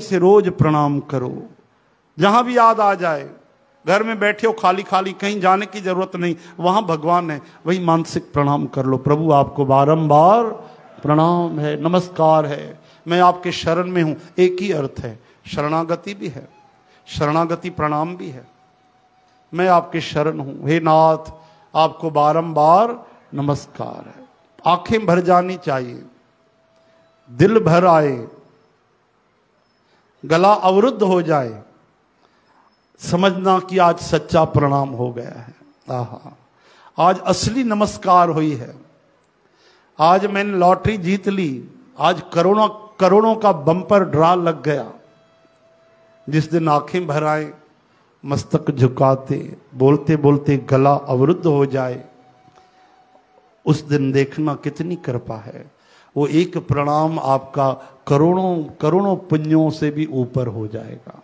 से रोज प्रणाम करो जहां भी याद आ जाए घर में बैठे हो खाली खाली कहीं जाने की जरूरत नहीं वहां भगवान है वही मानसिक प्रणाम कर लो प्रभु आपको बारंबार प्रणाम है नमस्कार है मैं आपके शरण में हूं एक ही अर्थ है शरणागति भी है शरणागति प्रणाम भी है मैं आपके शरण हूं हे नाथ आपको बारंबार नमस्कार है आंखें भर जानी चाहिए दिल भर आए गला अवरुद्ध हो जाए समझना कि आज सच्चा प्रणाम हो गया है आहा आज असली नमस्कार हुई है आज मैंने लॉटरी जीत ली आज करोड़ों करोड़ों का बम्पर ड्रा लग गया जिस दिन आंखें भराए मस्तक झुकाते बोलते बोलते गला अवरुद्ध हो जाए उस दिन देखना कितनी कृपा है वो एक प्रणाम आपका करोड़ों करोड़ों पुण्यों से भी ऊपर हो जाएगा